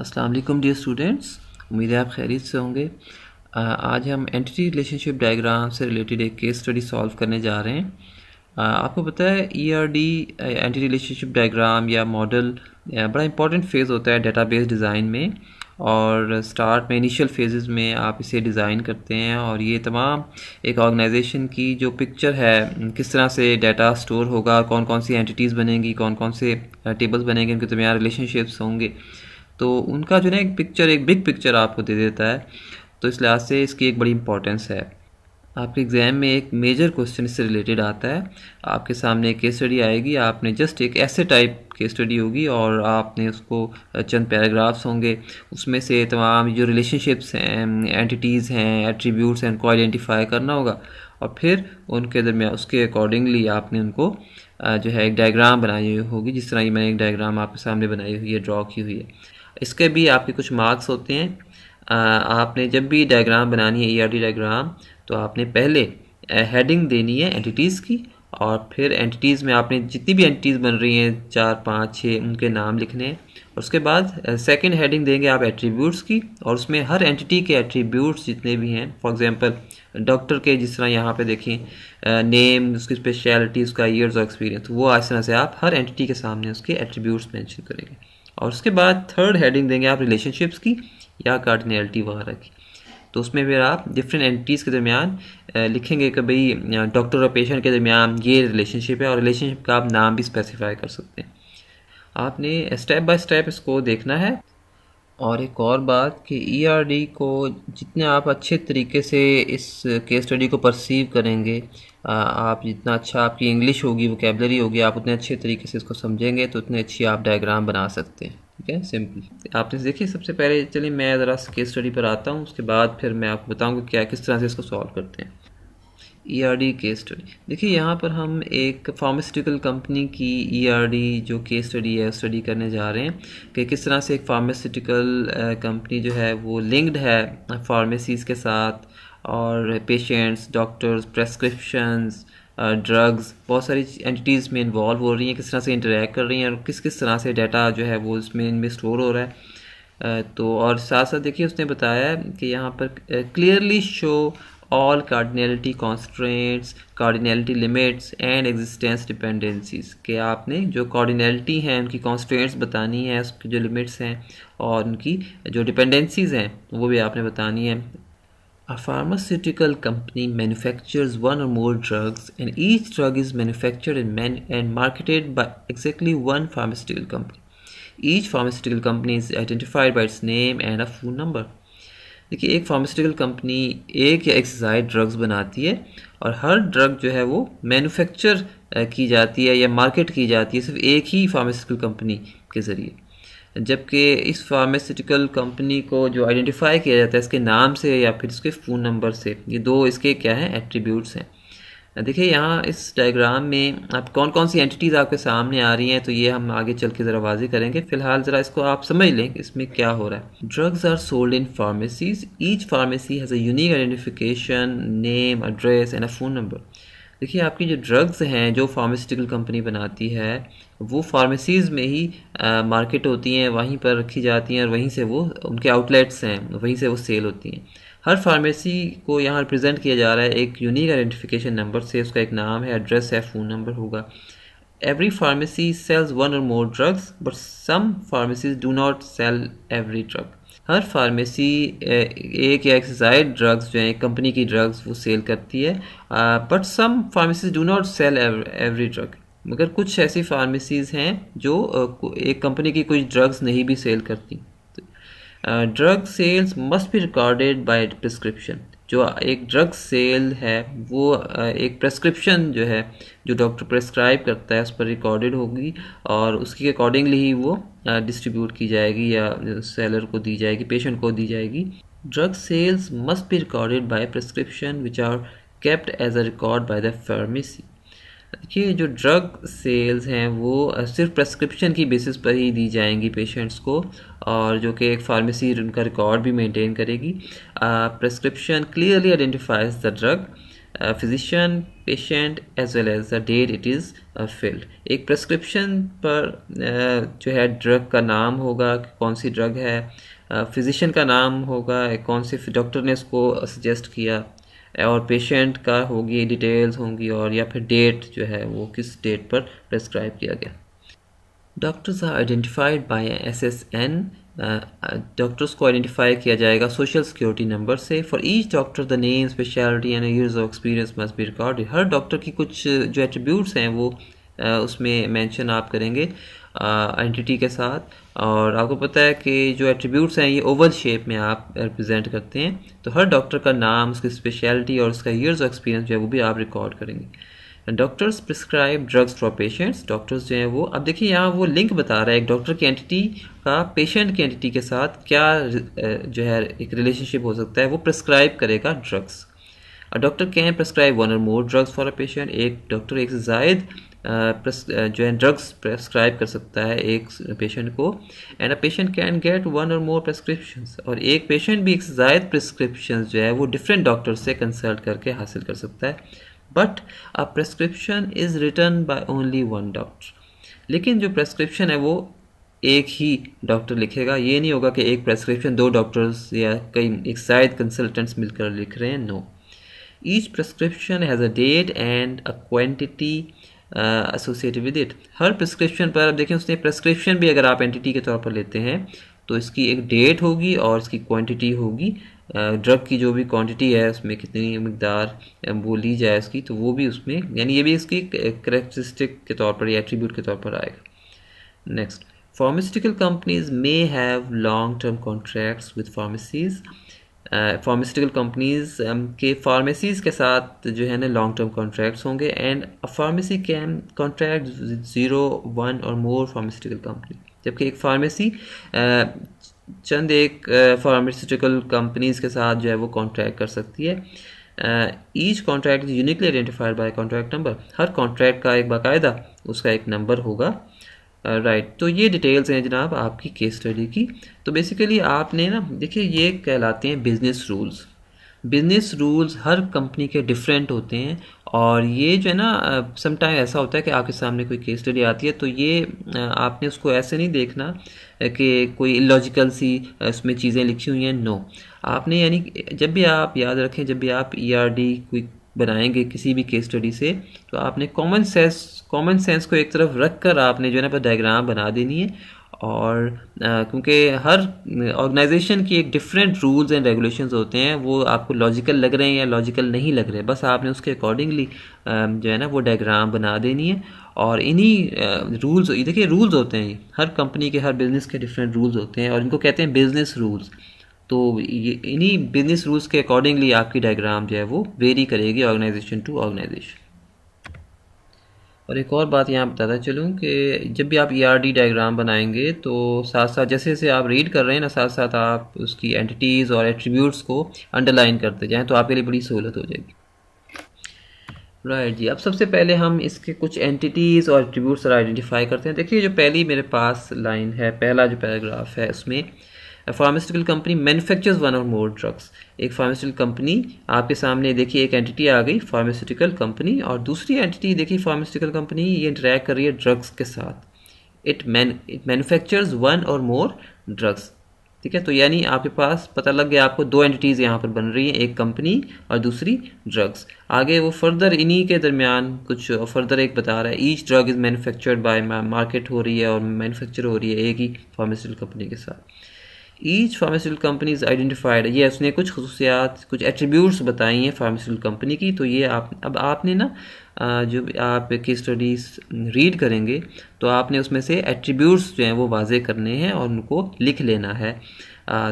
अस्सलाम वालेकुम dear students उम्मीद है आप खैरियत से होंगे आज हम एंटिटी रिलेशनशिप डायग्राम से रिलेटेड एक केस स्टडी सॉल्व करने जा रहे हैं आ, आपको पता है ईआरडी एंटिटी रिलेशनशिप डायग्राम या मॉडल बड़ा इंपॉर्टेंट फेज़ होता है डेटाबेस डिज़ाइन में और स्टार्ट में इनिशियल फेजेस में आप इसे डिज़ाइन करते हैं और ये तमाम एक ऑर्गेनाइजेशन की जो पिक्चर है किस तरह से डाटा स्टोर होगा कौन कौन सी एंटिटीज़ बनेंगी कौन कौन से टेबल्स बनेंगे उनके दरमियान तो रिलेशनशिप्स होंगे तो उनका जो ना एक पिक्चर एक बिग पिक्चर आपको दे देता है तो इस लिहाज से इसकी एक बड़ी इंपॉर्टेंस है आपके एग्ज़ाम में एक मेजर क्वेश्चन इससे रिलेटेड आता है आपके सामने एक स्टडी आएगी आपने जस्ट एक ऐसे टाइप की स्टडी होगी और आपने उसको चंद पैराग्राफ्स होंगे उसमें से तमाम जो रिलेशनशिप्स हैं एंटिटीज़ हैं एट्रीब्यूट्स हैं उनको आइडेंटिफाई करना होगा और फिर उनके दरमियान उसके अकॉर्डिंगली आपने उनको जो है एक डायग्राम बनाई हुई होगी जिस तरह ये मैंने एक डायग्राम आपके सामने बनाई हुई है ड्रॉ की हुई है इसके भी आपके कुछ मार्क्स होते हैं आपने जब भी डायग्राम बनानी है ई e डायग्राम तो आपने पहले हेडिंग देनी है एंटिटीज़ की और फिर एंटिटीज़ में आपने जितनी भी एंटिटीज़ बन रही हैं चार पाँच छः उनके नाम लिखने हैं उसके बाद सेकंड हेडिंग देंगे आप एट्रीब्यूट्स की और उसमें हर एंटिटी के एट्रीब्यूट्स जितने भी हैं फॉर एग्जांपल डॉक्टर के जिस तरह यहाँ पे देखें नेम उसकी स्पेशलिटी उसका ईयर्स और एक्सपीरियंस वो इस तरह से आप हर एंटिटी के सामने उसके एट्रीब्यूट्स मैंशन करेंगे और उसके बाद थर्ड हेडिंग देंगे आप रिलेशनशिप्स की या कार्डिनेलिटी वगैरह की तो उसमें फिर आप डिफरेंट एंटिटीज़ के दरमियान लिखेंगे कि भाई डॉक्टर और पेशेंट के दरमियान ये रिलेशनशिप है और रिलेशनशिप का आप नाम भी स्पेसिफाई कर सकते हैं आपने स्टेप बाय स्टेप इसको देखना है और एक और बात कि ईआरडी e को जितने आप अच्छे तरीके से इस केस स्टडी को परसीव करेंगे आप जितना अच्छा आपकी इंग्लिश होगी कैबलरी होगी आप उतने अच्छे तरीके से इसको समझेंगे तो उतने अच्छी आप डायग्राम बना सकते हैं ठीक है सिंपल आपने देखिए सबसे पहले चलिए मैं ज़रा केस स्टडी पर आता हूँ उसके बाद फिर मैं आपको बताऊँगा क्या किस तरह से इसको सॉल्व करते हैं E R D case study देखिए यहाँ पर हम एक फार्मास्यूटिकल कंपनी की ई आर डी जो केस स्टडी है स्टडी करने जा रहे हैं कि किस तरह से एक फार्मास्यूटिकल कंपनी जो है वो लिंक्ड है फार्मेसीज़ के साथ और पेशेंट्स डॉक्टर्स प्रेस्क्रिप्शंस ड्रग्स बहुत सारी एंटिटीज़ में इन्वॉल्व हो रही हैं किस तरह से इंटरेक्ट कर रही हैं और किस किस तरह से डाटा जो है वो इसमें इनमें स्टोर हो रहा है uh, तो और साथ साथ देखिए उसने बताया कि यहाँ पर clearly show all cardinality constraints cardinality limits and existence dependencies के आपने जो कार्डिनेलिटी हैं उनकी कॉन्स्ट्रेंट्स बतानी है उसकी जो लिमिट्स हैं और उनकी जो डिपेंडेंसीज हैं वो भी आपने बतानी है A pharmaceutical company manufactures one or more drugs, and each drug is manufactured and, man- and marketed by exactly one pharmaceutical company. Each pharmaceutical company is identified by its name and a phone number. देखिए एक pharmaceutical company एक या एक से ज़ायद drugs बनाती है और हर drug जो है वो मैन्युफैक्चर की जाती है या मार्केट की जाती है सिर्फ एक ही फार्मास्यूटिकल कंपनी के ज़रिए जबकि इस फार्मास्यूटिकल कंपनी को जो आइडेंटिफाई किया जाता है इसके नाम से या फिर इसके फ़ोन नंबर से ये दो इसके क्या हैं एट्रीब्यूट्स हैं देखिए यहाँ इस डायग्राम में आप कौन कौन सी एंटिटीज़ आपके सामने आ रही हैं तो ये हम आगे चल के ज़रा वाजी करेंगे फिलहाल ज़रा इसको आप समझ लें कि इसमें क्या हो रहा है drugs are sold in pharmacies each pharmacy has a unique identification name address and a phone number देखिए आपकी जो ड्रग्स हैं जो फार्मास्यूटिकल कंपनी बनाती है वो फार्मेसीज़ में ही आ, मार्केट होती हैं वहीं पर रखी जाती हैं और वहीं से वो उनके आउटलेट्स हैं वहीं से वो सेल होती हैं हर फार्मेसी को यहाँ रिप्रेजेंट किया जा रहा है एक यूनिक आइडेंटिफिकेशन नंबर से उसका एक नाम है एड्रेस है फ़ोन नंबर होगा every pharmacy sells one or more drugs, but some pharmacies do not sell every drug. हर फार्मेसी एक या जायद ड्रग्स जो हैं कंपनी की ड्रग्स वो सेल करती है but some pharmacies do not sell every drug मगर कुछ ऐसी फार्मेसीज़ हैं जो एक कंपनी की कुछ ड्रग्स नहीं भी सेल करती drug sales must be recorded by prescription जो एक ड्रग सेल है वो एक प्रेस्क्रिप्शन जो है जो डॉक्टर प्रेस्क्राइब करता है उस पर रिकॉर्डेड होगी और उसकी अकॉर्डिंगली ही वो डिस्ट्रीब्यूट की जाएगी या सेलर को दी जाएगी पेशेंट को दी जाएगी drug sales must be recorded by prescription which are kept as a record by the pharmacy देखिए जो ड्रग सेल्स हैं वो सिर्फ प्रेस्क्रिप्शन की बेसिस पर ही दी जाएंगी पेशेंट्स को और जो कि एक फार्मेसी उनका रिकॉर्ड भी मेंटेन करेगी prescription clearly identifies the drug physician patient as well as the date it is filled एक प्रेस्क्रिप्शन पर uh, जो है ड्रग का नाम होगा कौन सी ड्रग है फिजिशियन uh, का नाम होगा कौन से डॉक्टर ने इसको सजेस्ट किया और पेशेंट का होगी डिटेल्स होंगी और या फिर डेट जो है वो किस डेट पर प्रेस्क्राइब किया गया doctors are identified by S S N doctors को आइडेंटिफाई किया जाएगा सोशल सिक्योरिटी नंबर से for each doctor the name speciality and years of experience must be record हर डॉक्टर की कुछ जो एट्रीब्यूट्स हैं वो uh, उसमें मेंशन आप करेंगे आइडेंटिटी के साथ और आपको पता है कि जो एट्रीब्यूट्स हैं ये ओवल शेप में आप रिप्रेजेंट करते हैं तो हर डॉक्टर का नाम उसकी स्पेशलिटी और उसका ईयर्स ऑफ एक्सपीरियंस जो है वो भी आप रिकॉर्ड करेंगे doctors prescribe drugs for patients doctors जो हैं वो अब देखिए यहाँ वो लिंक बता रहा है एक डॉक्टर की एंटिटी का पेशेंट की एंटिटी के साथ क्या जो है एक रिलेशनशिप हो सकता है वो प्रिस्क्राइब करेगा drugs a doctor can prescribe one or more drugs for a patient एक डॉक्टर एक से जायद जो है ड्रग्स प्रेस्क्राइब कर सकता है एक पेशेंट को and a patient can get one or more prescription और एक पेशेंट भी एक से ज़ायद प्रेस्क्रिप्शन जो है वो डिफरेंट डॉक्टर से कंसल्ट करके हासिल कर सकता है but a prescription is written by only one doctor लेकिन जो प्रेस्क्रिप्शन है वो एक ही डॉक्टर लिखेगा ये नहीं होगा कि एक प्रेस्क्रिप्शन दो डॉक्टर्स या कई एक शायद कंसल्टेंट्स मिलकर लिख रहे हैं no each prescription has a date and a quantity associated with it हर प्रिस्क्रिप्शन पर अब देखें उसने प्रिस्क्रिप्शन भी अगर आप एंटिटी के तौर पर लेते हैं तो इसकी एक डेट होगी और इसकी क्वांटिटी होगी ड्रग की जो भी क्वांटिटी है उसमें कितनी मकदार वो ली जाए उसकी तो वो भी उसमें यानी ये भी इसकी करेक्टरिस्टिक के तौर पर या एट्रीब्यूट के तौर पर आएगा next pharmaceutical companies may have long term contracts with pharmacies pharmaceutical uh, companies um, के फार्मेसीज़ के साथ जो है ना लॉन्ग टर्म कॉन्ट्रैक्ट्स होंगे and a pharmacy can contract zero one or more pharmaceutical company जबकि एक फार्मेसी uh, चंद एक फार्मास्यूटिकल uh, कंपनीज़ के साथ जो है वो कॉन्ट्रैक्ट कर सकती है each contract uniquely identified by contract number हर कॉन्ट्रैक्ट का एक बाकायदा उसका एक नंबर होगा राइट uh, तो ये डिटेल्स हैं जनाब आपकी केस स्टडी की तो बेसिकली आपने ना देखिए ये कहलाते हैं बिज़नेस रूल्स बिज़नेस रूल्स हर कंपनी के डिफरेंट होते हैं और ये जो है ना समटाइम uh, ऐसा होता है कि आपके सामने कोई केस स्टडी आती है तो ये uh, आपने उसको ऐसे नहीं देखना कि कोई लॉजिकल सी इसमें चीज़ें लिखी हुई हैं नो आपने यानी जब भी आप याद रखें जब भी आप ई आर डी कोई बनाएंगे किसी भी केस स्टडी से तो आपने कॉमन सेंस कॉमन सेंस को एक तरफ रख कर आपने जो है ना डायग्राम बना देनी है और क्योंकि हर ऑर्गेनाइजेशन की एक डिफरेंट रूल्स एंड रेगुलेशंस होते हैं वो आपको लॉजिकल लग रहे हैं या लॉजिकल नहीं लग रहे बस आपने उसके अकॉर्डिंगली जो है ना वो डायग्राम बना देनी है और इन्हीं रूल्स देखिए रूल्स होते हैं हर कंपनी के हर बिज़नेस के डिफरेंट रूल्स होते हैं और इनको कहते हैं बिज़नेस रूल्स तो ये इन्हीं बिजनेस रूल्स के अकॉर्डिंगली आपकी डायग्राम जो है वो वेरी करेगी ऑर्गेनाइजेशन टू ऑर्गेनाइजेशन और एक और बात यहाँ बताता चलूँ कि जब भी आप ई e डायग्राम बनाएंगे तो साथ साथ जैसे जैसे आप रीड कर रहे हैं ना साथ साथ आप उसकी एंटिटीज़ और एट्रीब्यूट्स को अंडरलाइन करते जाएँ तो आपके लिए बड़ी सहूलत हो जाएगी राइट right जी अब सबसे पहले हम इसके कुछ एंटिटीज़ और एट्रीब्यूट्स आइडेंटिफाई करते हैं देखिए जो पहली मेरे पास लाइन है पहला जो पैराग्राफ है उसमें a pharmaceutical company manufactures one or more drugs एक फार्मास्यूटिकल कंपनी आपके सामने देखिए एक एंटिटी आ गई फार्मास्यूटिकल कंपनी और दूसरी एंटिटी देखिए फार्मास्यूटिकल कंपनी ये इंटरेक्ट कर रही है ड्रग्स के साथ it man it manufactures one or more drugs ठीक है तो यानी आपके पास पता लग गया आपको दो एंटिटीज़ यहाँ पर बन रही हैं एक कंपनी और दूसरी ड्रग्स आगे वो फर्दर इन्हीं के दरमियान कुछ फर्दर एक बता रहा है each drug is manufactured by market हो रही है और मैन्युफैक्चर हो रही है एक ही फार्मास्यूटिकल कंपनी के साथ each pharmaceutical company is identified ये उसने कुछ खसूसियात कुछ एट्रीब्यूट्स बताई हैं फार्मास्यूटिकल कंपनी की तो ये आप अब आपने ना जो आप केस स्टडीज़ रीड करेंगे तो आपने उसमें से एट्रीब्यूट्स जो हैं वो वाजे करने हैं और उनको लिख लेना है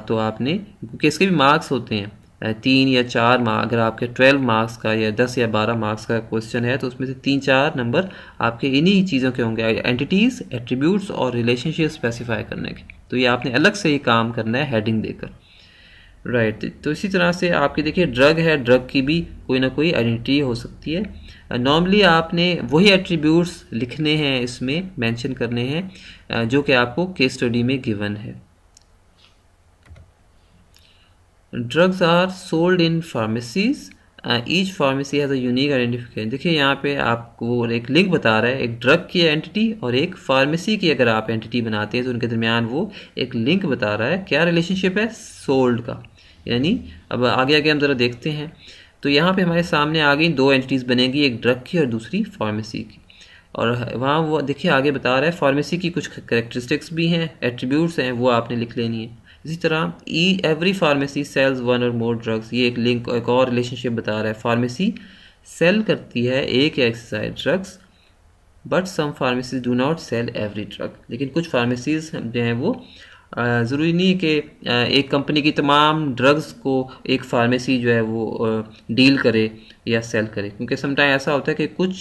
तो आपने क्योंकि इसके भी मार्क्स होते हैं तीन या चार मार्क अगर आपके ट्वेल्व मार्क्स का या दस या बारह मार्क्स का क्वेश्चन है तो उसमें से तीन चार नंबर आपके इन्हीं चीज़ों के होंगे एंटिटीज़ एट्रीब्यूट्स और रिलेशनशिप स्पेसिफाई करने के तो ये आपने अलग से ये काम करना है हेडिंग देकर राइट right. तो इसी तरह से आपके देखिए ड्रग है ड्रग की भी कोई ना कोई आइडेंटिटी हो सकती है नॉर्मली uh, आपने वही एट्रीब्यूट्स लिखने हैं इसमें मेंशन करने हैं uh, जो कि आपको केस स्टडी में गिवन है drugs are sold in pharmacies each pharmacy has a unique identification देखिए यहाँ पे आपको एक लिंक बता रहा है एक ड्रग की एंटिटी और एक फार्मेसी की अगर आप एंटिटी बनाते हैं तो उनके दरमियान वो एक लिंक बता रहा है क्या रिलेशनशिप है सोल्ड का यानी अब आगे आगे हम ज़रा देखते हैं तो यहाँ पे हमारे सामने आ गई दो एंटिटीज़ बनेगी एक ड्रग की और दूसरी फार्मेसी की और वहाँ वो देखिए आगे बता रहा है फार्मेसी की कुछ करेक्टरिस्टिक्स भी हैं एट्रीब्यूट्स हैं वो आपने लिख लेनी है इसी तरह ई every pharmacy sells one or more drugs ये एक लिंक एक और रिलेशनशिप बता रहा है फार्मेसी सेल करती है एक exercise drugs but some pharmacies do not sell every drug लेकिन कुछ फार्मेसीज जो हैं वो ज़रूरी नहीं है कि एक कंपनी की तमाम ड्रग्स को एक फार्मेसी जो है वो डील करे या सेल करे क्योंकि समटाइम ऐसा होता है कि कुछ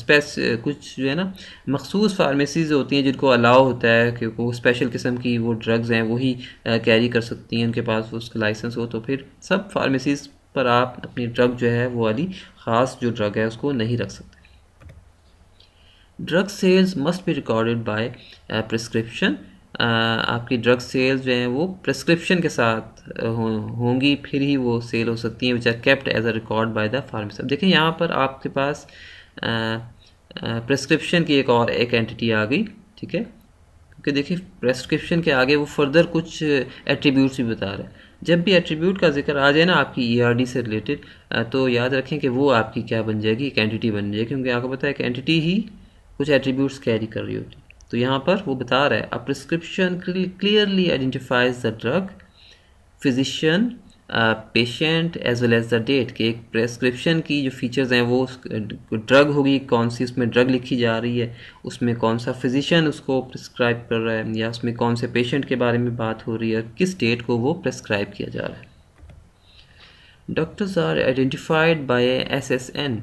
स्पेस कुछ जो है ना मखसूस फार्मेसीज़ होती हैं जिनको अलाउ होता है कि वो स्पेशल किस्म की वो ड्रग्स हैं वही कैरी कर सकती हैं उनके पास उसका लाइसेंस हो तो फिर सब फार्मेसीज़ पर आप अपनी ड्रग जो है वो वाली ख़ास जो ड्रग है उसको नहीं रख सकते drug sales must be recorded by prescription आपकी ड्रग सेल्स जो हैं वो प्रिस्क्रिप्शन के साथ होंगी फिर ही वो सेल हो सकती हैं which are kept as a record by the pharmacist अब देखें यहाँ पर आपके पास प्रिस्क्रिप्शन की एक और एक एंटिटी आ गई ठीक है क्योंकि देखिए प्रिस्क्रिप्शन के आगे वो फर्दर कुछ एट्रीब्यूट्स भी बता रहा है जब भी एट्रीब्यूट का जिक्र आ जाए ना आपकी ई e से रिलेटेड तो याद रखें कि वो आपकी क्या बन जाएगी एक एंटिटी बन जाएगी क्योंकि आपको पता है एक एंटिटी ही कुछ एट्रीब्यूट्स कैरी कर रही होती है तो यहाँ पर वो बता रहा है a prescription clearly identifies the drug physician patient as well as the date कि एक प्रेस्क्रिप्शन की जो फीचर्स हैं वो ड्रग uh, होगी कौन सी उसमें ड्रग लिखी जा रही है उसमें कौन सा फिजिशियन उसको प्रिस्क्राइब कर रहा है या उसमें कौन से पेशेंट के बारे में बात हो रही है किस डेट को वो प्रेस्क्राइब किया जा रहा है doctors are identified by S S N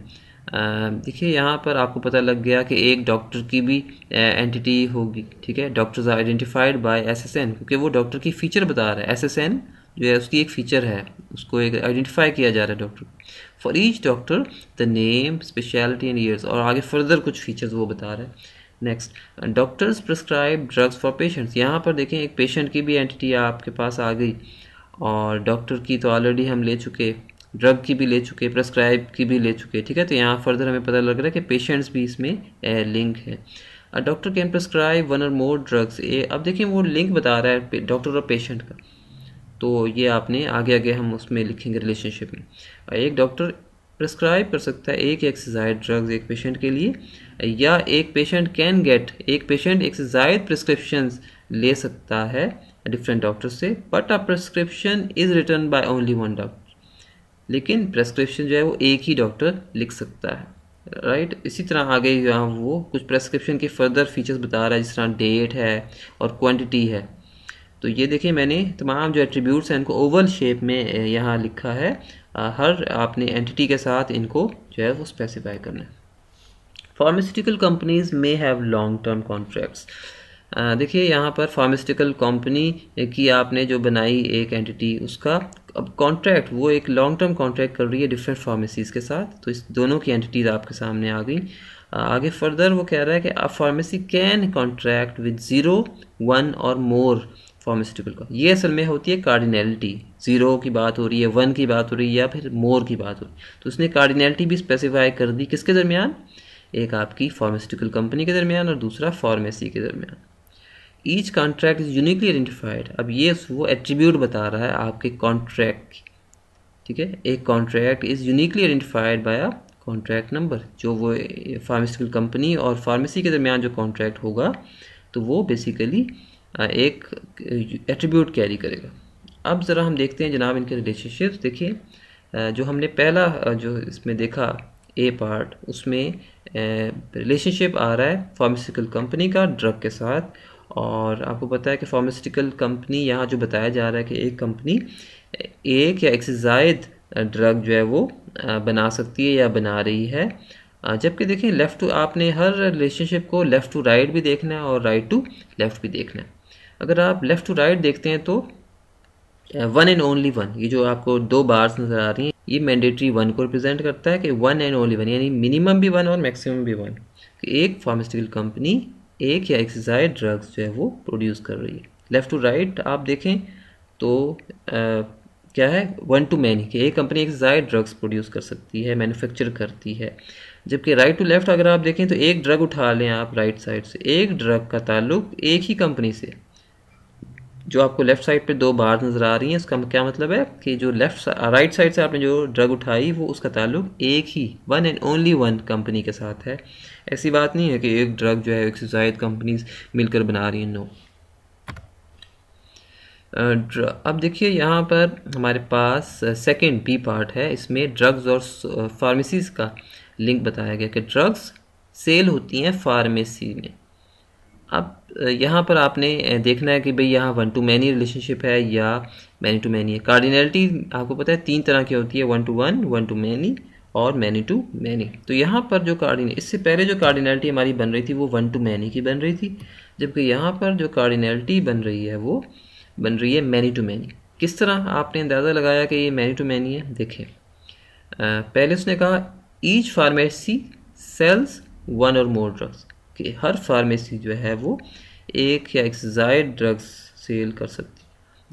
देखिए यहाँ पर आपको पता लग गया कि एक डॉक्टर की भी एंटिटी होगी ठीक है doctors are identified by SSN क्योंकि वो डॉक्टर की फ़ीचर बता रहा है एसएसएन जो है उसकी एक फ़ीचर है उसको एक आइडेंटिफाई किया जा रहा है doctor for each doctor the name speciality and years और आगे फर्दर कुछ फीचर्स वो बता रहा है next doctors prescribe drugs for patients यहाँ पर देखें एक पेशेंट की भी एंटिटी आपके पास आ गई और डॉक्टर की तो ऑलरेडी हम ले चुके ड्रग की भी ले चुके प्रेस्क्राइब की भी ले चुके ठीक है तो यहाँ फर्दर हमें पता लग रहा है कि पेशेंट्स भी इसमें लिंक है a doctor can prescribe one or more drugs ए अब देखिए वो लिंक बता रहा है डॉक्टर और पेशेंट का तो ये आपने आगे आगे हम उसमें लिखेंगे रिलेशनशिप में एक डॉक्टर प्रस्क्राइब कर सकता है एक एक्सरसाइज ड्रग्स एक पेशेंट के लिए या एक पेशेंट कैन गेट एक पेशेंट एक से ज़ायद प्रिस्क्रिप्शन ले सकता है डिफरेंट डॉक्टर से but a prescription is written by only one doctor लेकिन प्रेस्क्रिप्शन जो है वो एक ही डॉक्टर लिख सकता है राइट right? इसी तरह आगे यहाँ वो कुछ प्रेस्क्रिप्शन के फर्दर फीचर्स बता रहा है जिस तरह डेट है और क्वांटिटी है तो ये देखिए मैंने तमाम जो एट्रीब्यूट्स हैं इनको ओवल शेप में यहाँ लिखा है हर आपने एंटिटी के साथ इनको जो है वो स्पेसिफाई करना है pharmaceutical companies may have long term contracts देखिए यहाँ पर फार्मास्यूटिकल कंपनी की आपने जो बनाई एक एंटिटी उसका अब कॉन्ट्रैक्ट वो एक लॉन्ग टर्म कॉन्ट्रैक्ट कर रही है डिफरेंट फार्मेसीज़ के साथ तो इस दोनों की एंटिटीज़ आपके सामने आ गई आगे फर्दर वो कह रहा है कि आप pharmacy can contract with zero one or more pharmaceutical का ये असल में होती है कार्डिनेलिटी ज़ीरो की बात हो रही है वन की बात हो रही है या फिर मोर की बात हो रही है तो उसने कार्डिनेलिटी भी स्पेसिफाई कर दी किसके दरमियान एक आपकी फार्मास्यूटिकल कंपनी के दरमियान और दूसरा फार्मेसी के दरमियान each contract is uniquely identified अब ये वो एट्रीब्यूट बता रहा है आपके कॉन्ट्रैक्ट की ठीक है एक contract is uniquely identified by a contract number जो वो फार्मास्यूटिकल कंपनी और फार्मेसी के दरमियान जो कॉन्ट्रैक्ट होगा तो वो बेसिकली एक एट्रीब्यूट कैरी करेगा अब ज़रा हम देखते हैं जनाब इनके रिलेशनशिप देखिए जो हमने पहला जो इसमें देखा ए पार्ट उसमें रिलेशनशिप आ रहा है फार्मास्यूटिकल कंपनी का ड्रग के साथ और आपको पता है कि फार्मास्यूटिकल कंपनी यहाँ जो बताया जा रहा है कि एक कंपनी एक या एक से जायद ड्रग जो है वो बना सकती है या बना रही है जबकि देखें लेफ़्ट टू आपने हर रिलेशनशिप को लेफ़्ट टू राइट भी देखना है और राइट टू लेफ़्ट भी देखना है अगर आप लेफ़्ट टू राइट देखते हैं तो वन एंड ओनली वन ये जो आपको दो बार्स नज़र आ रही हैं ये मैंडेटरी वन को रिप्रेजेंट करता है कि वन एंड ओनली वन यानी मिनिमम भी वन और मैक्सिमम भी वन एक फार्मास्यूटिकल कंपनी एक या एक से ज्यादा ड्रग्स जो है वो प्रोड्यूस कर रही है लेफ़्ट टू राइट आप देखें तो आ, क्या है वन टू मैनी कि एक कंपनी एक से ज्यादा ड्रग्स प्रोड्यूस कर सकती है मैन्युफैक्चर करती है जबकि राइट टू लेफ़्ट अगर आप देखें तो एक ड्रग उठा लें आप राइट साइड से एक ड्रग का ताल्लुक एक ही कंपनी से जो आपको लेफ्ट साइड पे दो बार नज़र आ रही हैं इसका क्या मतलब है कि जो लेफ्ट राइट साइड से आपने जो ड्रग उठाई वो उसका ताल्लुक एक ही one and only one company के साथ है ऐसी बात नहीं है कि एक ड्रग जो है एक सुजायद कंपनीज मिलकर बना रही हैं नो अब देखिए यहाँ पर हमारे पास सेकेंड बी पार्ट है इसमें ड्रग्स और फार्मेसीज़ का लिंक बताया गया कि ड्रग्स सेल होती हैं फार्मेसी में अब यहाँ पर आपने देखना है कि भाई यहाँ वन टू मैनी रिलेशनशिप है या मैनी टू मैनी है कार्डिनलिटी आपको पता है तीन तरह की होती है one to one one to many और मैनी टू मैनी तो यहाँ पर जो कार्डिन इससे पहले जो कार्डिनलिटी हमारी बन रही थी वो वन टू मैनी की बन रही थी जबकि यहाँ पर जो कार्डिनलिटी बन रही है वो बन रही है मैनी टू मैनी किस तरह आपने अंदाज़ा लगाया कि ये मैनी टू मैनी है देखें पहले उसने कहा each pharmacy sells one or more drugs कि हर फार्मेसी जो है वो एक या एक जायद ड्रग्स सेल कर सकती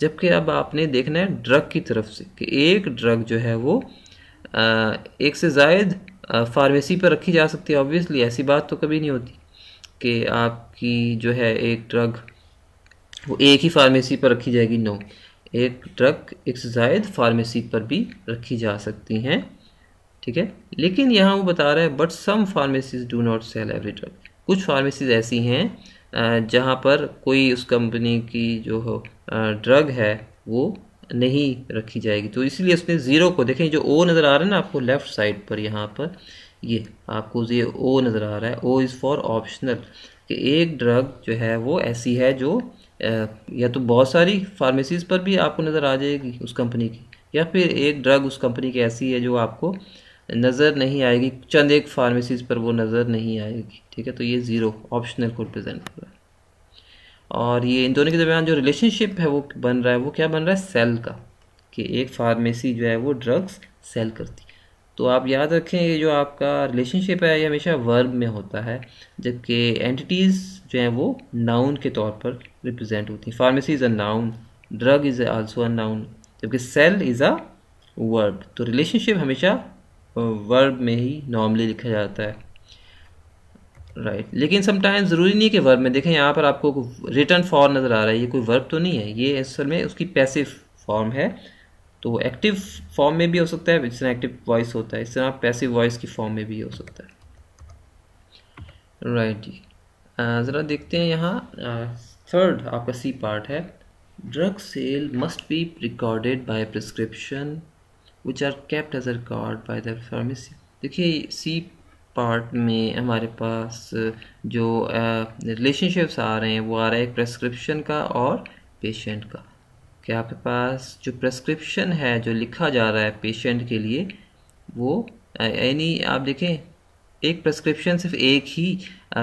जबकि अब आपने देखना है ड्रग की तरफ से कि एक ड्रग जो है वो एक से जायद फार्मेसी पर रखी जा सकती है ऑब्वियसली ऐसी बात तो कभी नहीं होती कि आपकी जो है एक ड्रग वो एक ही फार्मेसी पर रखी जाएगी नो एक ड्रग एक से जायद फार्मेसी पर भी रखी जा सकती हैं ठीक है लेकिन यहाँ वो बता रहा है but some pharmacies do not sell every drug कुछ फार्मेसीज ऐसी हैं जहाँ पर कोई उस कंपनी की जो हो ड्रग है वो नहीं रखी जाएगी तो इसलिए उसने ज़ीरो को देखें जो ओ नज़र आ रहा है ना आपको लेफ़्ट साइड पर यहाँ पर ये आपको ये ओ नज़र आ रहा है ओ इज़ फॉर ऑप्शनल कि एक ड्रग जो है वो ऐसी है जो या तो बहुत सारी फार्मेसीज़ पर भी आपको नज़र आ जाएगी उस कंपनी की या फिर एक ड्रग उस कंपनी की ऐसी है जो आपको नज़र नहीं आएगी चंद एक फार्मेसीज पर वो नज़र नहीं आएगी ठीक है तो ये ज़ीरो ऑप्शनल को रिप्रेजेंट कर रहा है और ये इन दोनों के दरमियान जो रिलेशनशिप है वो बन रहा है वो क्या बन रहा है सेल का कि एक फार्मेसी जो है वो ड्रग्स सेल करती है तो आप याद रखें ये जो आपका रिलेशनशिप है ये हमेशा वर्ब में होता है जबकि एंटिटीज़ जो हैं वो नाउन के तौर पर रिप्रेजेंट होती हैं pharmacy is a noun drug is also a noun जबकि सेल इज़ अ वर्ब तो रिलेशनशिप हमेशा वर्ब में ही नॉर्मली लिखा जाता है राइट right. लेकिन समटाइम ज़रूरी नहीं है कि वर्ब में देखें यहाँ पर आपको रिटर्न फॉर्म नज़र आ रहा है ये कोई वर्ब तो नहीं है ये असल में उसकी पैसिव फॉर्म है तो एक्टिव फॉर्म में भी हो सकता है जिस तरह एक्टिव वॉइस होता है इस तरह पैसिव वॉइस की फॉर्म में भी हो सकता है राइट right. जी ज़रा देखते हैं यहाँ थर्ड आपका सी पार्ट है drug sell must be recorded by prescription which are kept as record by the pharmacy देखिए सी पार्ट में हमारे पास जो रिलेशनशिप्स आ रहे हैं वो आ रहा है एक प्रेस्क्रिप्शन का और पेशेंट का कि आपके पास जो प्रेस्क्रिप्शन है जो लिखा जा रहा है पेशेंट के लिए वो यानी आप देखें एक प्रेस्क्रिप्शन सिर्फ एक ही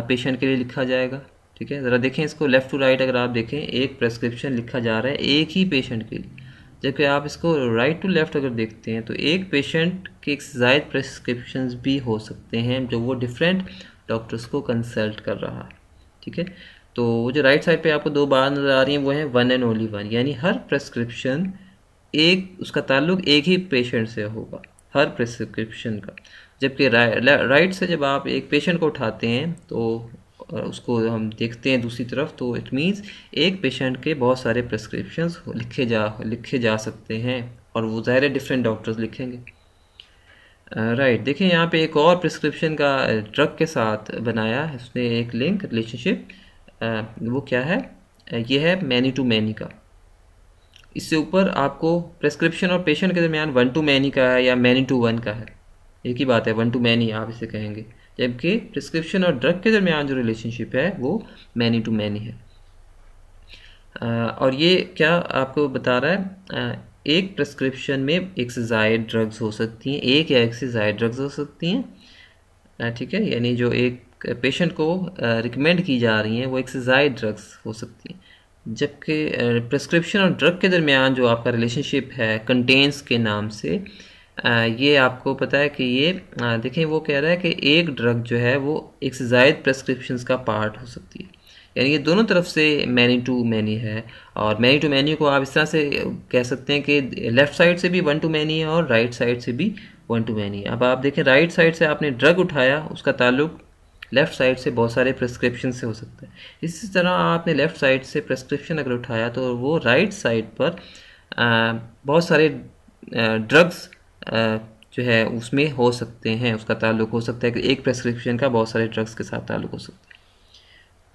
पेशेंट के लिए लिखा जाएगा ठीक है ज़रा देखें इसको लेफ़्ट टू राइट अगर आप देखें एक प्रेस्क्रिप्शन लिखा जा रहा है एक ही पेशेंट के लिए जबकि आप इसको राइट टू लेफ़्ट अगर देखते हैं तो एक पेशेंट के जायद प्रस्क्रिप्शन भी हो सकते हैं जो वो डिफरेंट डॉक्टर्स को कंसल्ट कर रहा है ठीक है तो वो जो राइट साइड पे आपको दो बार नज़र आ रही हैं वो हैं वन एंड ओनली वन यानी हर प्रेस्क्रिप्शन एक उसका ताल्लुक एक ही पेशेंट से होगा हर प्रेस्क्रिप्शन का जबकि राइट से जब आप एक पेशेंट को उठाते हैं तो और उसको हम देखते हैं दूसरी तरफ तो इट मींस एक पेशेंट के बहुत सारे प्रस्क्रिप्शन लिखे जा लिखे जा सकते हैं और वो ज़ाहिर डिफरेंट डॉक्टर्स लिखेंगे राइट uh, right, देखें यहाँ पे एक और प्रिस्क्रिप्शन का ड्रग uh, के साथ बनाया है उसने एक लिंक रिलेशनशिप uh, वो क्या है ये है मैनी टू मैनी का इससे ऊपर आपको प्रिस्क्रिप्शन और पेशेंट के दरमियान वन टू मैनी का है या मैनी टू वन का है एक ही बात है वन टू मैनी आप इसे कहेंगे जबकि प्रिस्क्रिप्शन और ड्रग के दरमियान जो रिलेशनशिप है वो मैनी टू मैनी है आ, और ये क्या आपको बता रहा है आ, एक प्रिस्क्रिप्शन में एक से ज़ायद ड्रग्स हो सकती हैं एक या एक से ज़ायद ड्रग्स हो सकती हैं ठीक है यानी जो एक पेशेंट को रिकमेंड की जा रही हैं वो एक से ज़ायद ड्रग्स हो सकती हैं जबकि प्रिस्क्रिप्शन और ड्रग के दरमियान जो आपका रिलेशनशिप है कंटेंस के नाम से ये आपको पता है कि ये देखें वो कह रहा है कि एक ड्रग जो है वो एक से जायद प्रेस्क्रिप्शन का पार्ट हो सकती है यानी ये दोनों तरफ से मैनी टू मैनी है और मैनी टू मैनी को आप इस तरह से कह सकते हैं कि लेफ़्ट साइड से भी वन टू मैनी है और राइट साइड से भी वन टू मैनी है अब आप देखें राइट साइड से आपने ड्रग उठाया उसका ताल्लुक लेफ़्ट साइड से बहुत सारे प्रेस्क्रिप्शन से हो सकता है इसी तरह आपने लेफ़्ट साइड से प्रेस्क्रिप्शन अगर उठाया तो वो राइट साइड पर आ, बहुत सारे ड्रग्स जो है उसमें हो सकते हैं उसका ताल्लुक हो सकता है कि एक प्रेस्क्रिप्शन का बहुत सारे ड्रग्स के साथ ताल्लुक हो सकता है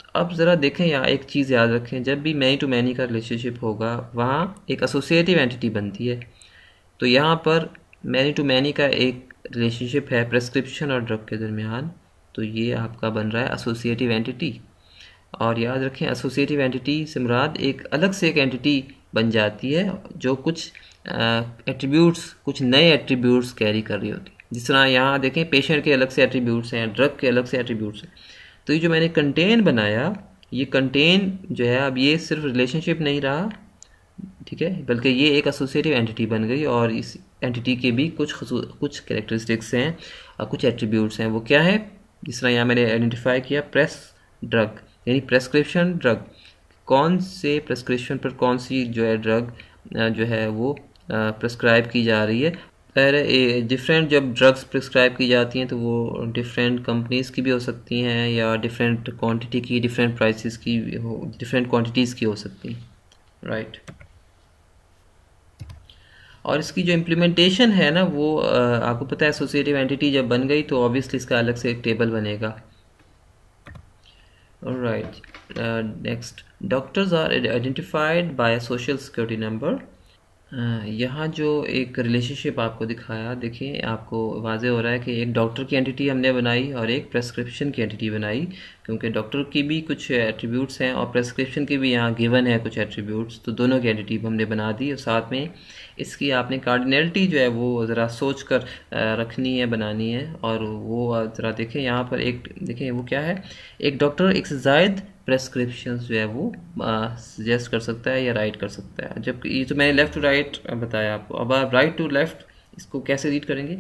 तो अब ज़रा देखें यहाँ एक चीज़ याद रखें जब भी मैनी टू मैनी का रिलेशनशिप होगा वहाँ एक एसोसिएटिव एंटिटी बनती है तो यहाँ पर मैनी टू मैनी का एक रिलेशनशिप है प्रेस्क्रिप्शन और ड्रग के दरमियान तो ये आपका बन रहा है एसोसिएटिव एंटिटी और याद रखें एसोसिएटिव एंटिटी से मुराद एक अलग से एक एंटिटी बन जाती है जो कुछ एट्रीब्यूट्स कुछ नए एट्रीब्यूट्स कैरी कर रही होती जिस तरह यहाँ देखें पेशेंट के अलग से एट्रीब्यूट्स हैं ड्रग के अलग से एट्रीब्यूट्स हैं तो ये जो मैंने कंटेन बनाया ये कंटेन जो है अब ये सिर्फ रिलेशनशिप नहीं रहा ठीक है बल्कि ये एक एसोसिएटिव एंटिटी बन गई और इस एंटिटी के भी कुछ कुछ करेक्टरिस्टिक्स हैं और कुछ एट्रीब्यूट्स हैं वो क्या है जिस तरह यहाँ मैंने आइडेंटिफाई किया प्रेस ड्रग यानी प्रेस्क्रिप्शन ड्रग कौन से प्रेस्क्रिप्शन पर कौन सी जो है ड्रग जो है वो प्रिस्क्राइब की जा रही है खैर डिफरेंट जब ड्रग्स प्रिस्क्राइब की जाती हैं तो वो डिफरेंट कंपनीज़ की भी हो सकती हैं या डिफरेंट क्वांटिटी की डिफरेंट प्राइसेस की हो डिफरेंट क्वांटिटीज़ की हो सकती हैं राइट और इसकी जो इम्प्लीमेंटेशन है ना वो आपको पता है एसोसिएटिव एंटिटी जब बन गई तो ऑब्वियसली इसका अलग से एक टेबल बनेगा right next doctors are identified by social security number यहाँ जो एक रिलेशनशिप आपको दिखाया देखिए आपको वाज हो रहा है कि एक डॉक्टर की एंटिटी हमने बनाई और एक प्रेस्क्रिप्शन की एंटिटी बनाई क्योंकि डॉक्टर की भी कुछ एट्रीब्यूट्स हैं और प्रेस्क्रिप्शन के भी यहाँ गिवन है कुछ एट्रीब्यूट्स तो दोनों की एंटिटी हमने बना दी और साथ में इसकी आपने कार्डिनेलिटी जो है वो ज़रा सोच कर रखनी है बनानी है और वो ज़रा देखें यहाँ पर एक देखें वो क्या है एक डॉक्टर एक से जायद प्रेस्क्रिप्शन जो है वो सजेस्ट कर सकता है या राइट कर सकता है जब ये तो मैंने लेफ़्ट टू राइट बताया आपको अब आप राइट टू लेफ़्ट इसको कैसे रीड करेंगे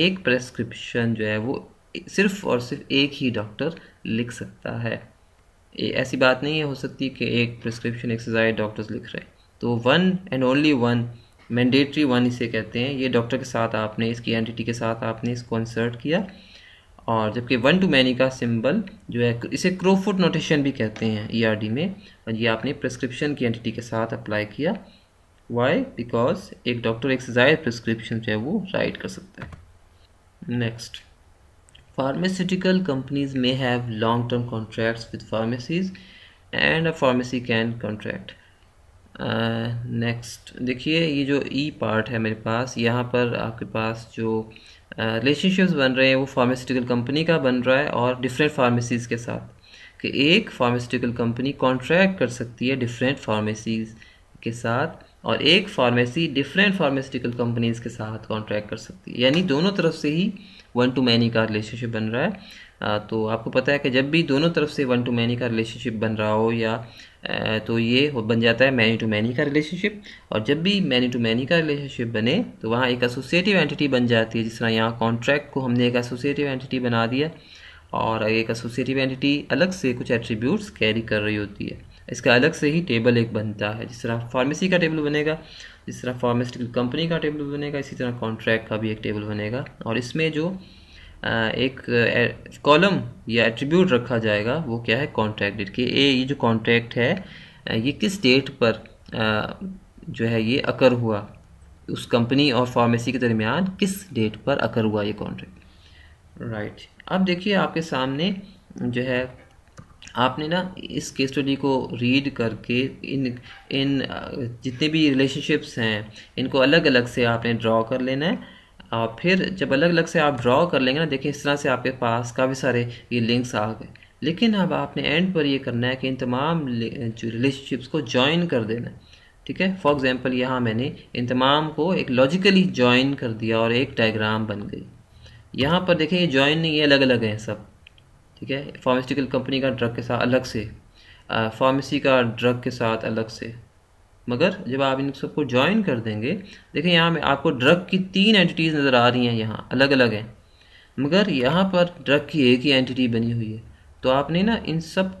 एक प्रेस्क्रिप्शन जो है वो सिर्फ और सिर्फ एक ही डॉक्टर लिख सकता है ऐसी बात नहीं है हो सकती कि एक से एक्सरसाइज डॉक्टर्स लिख रहे हैं तो one and only one mandatory one इसे कहते हैं ये डॉक्टर के साथ आपने इसकी एंटिटी के साथ आपने इसको इंसर्ट किया और जबकि वन टू मैनी का सिंबल जो है इसे क्रोफुट नोटेशन भी कहते हैं ईआरडी e में और ये आपने प्रिस्क्रिप्शन की एंटिटी के साथ अप्लाई किया वाई बिकॉज एक डॉक्टर एक से ज्यादा प्रिस्क्रिप्शन जो है वो राइट कर सकता है next pharmaceutical companies may have long term contracts with pharmacies and a pharmacy can contract next देखिए ये जो ई e पार्ट है मेरे पास यहाँ पर आपके पास जो uh, रिलेशनशिप्स बन रहे हैं वो फार्मास्यूटिकल कंपनी का बन रहा है और डिफरेंट फार्मेसीज़ के साथ कि एक फार्मास्यूटिकल कंपनी कॉन्ट्रैक्ट कर सकती है डिफरेंट फार्मेसीज़ के साथ और एक फार्मेसी डिफरेंट फार्मास्यूटिकल कंपनीज़ के साथ कॉन्ट्रैक्ट कर सकती है यानी दोनों तरफ से ही वन टू मैनी का रिलेशनशिप बन रहा है तो आपको पता है कि जब भी दोनों तरफ से वन टू मैनी का रिलेशनशिप बन रहा हो या तो ये बन जाता है मैनी टू मैनी का रिलेशनशिप और जब भी मैनी टू मैनी का रिलेशनशिप बने तो वहाँ एक एसोसिएटिव एंटिटी बन जाती है जिस तरह यहाँ कॉन्ट्रैक्ट को हमने एक एसोसिएटिव एंटिटी बना दिया और एक एसोसिएटिव एंटिटी अलग से कुछ एट्रीब्यूट्स कैरी कर रही होती है इसका अलग से ही टेबल एक बनता है जिस तरह फार्मेसी का टेबल बनेगा जिस तरह फार्मास्यूटिकल कंपनी का टेबल बनेगा इसी तरह कॉन्ट्रैक्ट का भी एक टेबल बनेगा और इसमें जो एक कॉलम या एट्रीब्यूट रखा जाएगा वो क्या है कॉन्ट्रैक्ट डेट कि ए ये जो कॉन्ट्रैक्ट है ये किस डेट पर जो है ये अकर हुआ उस कंपनी और फार्मेसी के दरमियान किस डेट पर अकर हुआ ये कॉन्ट्रैक्ट राइट right. अब देखिए आपके सामने जो है आपने ना इस केस स्टडी को रीड करके इन इन जितने भी रिलेशनशिप्स हैं इनको अलग अलग से आपने ड्रॉ कर लेना है और फिर जब अलग अलग से आप ड्रॉ कर लेंगे ना देखिए इस तरह से आपके पास काफ़ी सारे ये लिंक्स आ गए लेकिन अब आपने एंड पर ये करना है कि इन तमाम जो रिलेशनशिप्स को ज्वाइन कर देना है ठीक है फॉर एग्ज़ाम्पल यहाँ मैंने इन तमाम को एक लॉजिकली ज्वाइन कर दिया और एक डायग्राम बन गई यहाँ पर देखें ये ज्वाइन नहीं है अलग अलग हैं सब ठीक है फार्मास्यूटिकल कंपनी का ड्रग के साथ अलग से फार्मेसी का ड्रग के साथ अलग से मगर जब आप इन सबको ज्वाइन कर देंगे देखें यहाँ में आपको ड्रग की तीन एंटिटीज़ नज़र आ रही हैं यहाँ अलग अलग हैं मगर यहाँ पर ड्रग की एक ही एंटिटी बनी हुई है तो आपने ना इन सब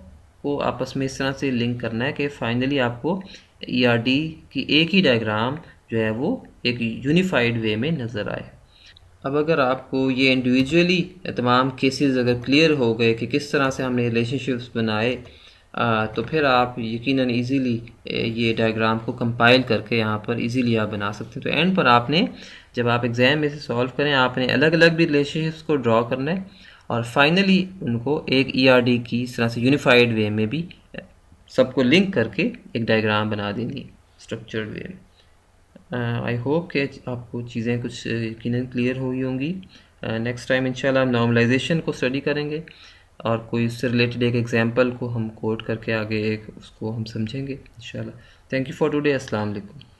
को आपस में इस तरह से लिंक करना है कि फाइनली आपको ई e की एक ही डायग्राम जो है वो एक यूनिफाइड वे में नज़र आए अब अगर आपको ये इंडिविजुअली तमाम केसेस अगर क्लियर हो गए कि किस तरह से हमने रिलेशनशिप्स बनाए तो फिर आप यकीनन इजीली ये डायग्राम को कंपाइल करके यहाँ पर इजीली आप बना सकते हैं तो एंड पर आपने जब आप एग्ज़ाम में से सॉल्व करें आपने अलग अलग भी रिलेशनशिप्स को ड्रॉ करना है और फाइनली उनको एक ई e की इस तरह से यूनिफाइड वे में भी सबको लिंक करके एक डायग्राम बना देनी स्ट्रक्चर्ड वे में आई uh, होप कि आपको चीज़ें कुछ uh, यकीन क्लियर हुई होंगी नेक्स्ट uh, टाइम इंशाल्लाह हम नॉर्मलाइजेशन को स्टडी करेंगे और कोई उससे रिलेटेड एक एग्जांपल को हम कोट करके आगे एक उसको हम समझेंगे इंशाल्लाह थैंक यू फॉर टुडे अस्सलाम वालेकुम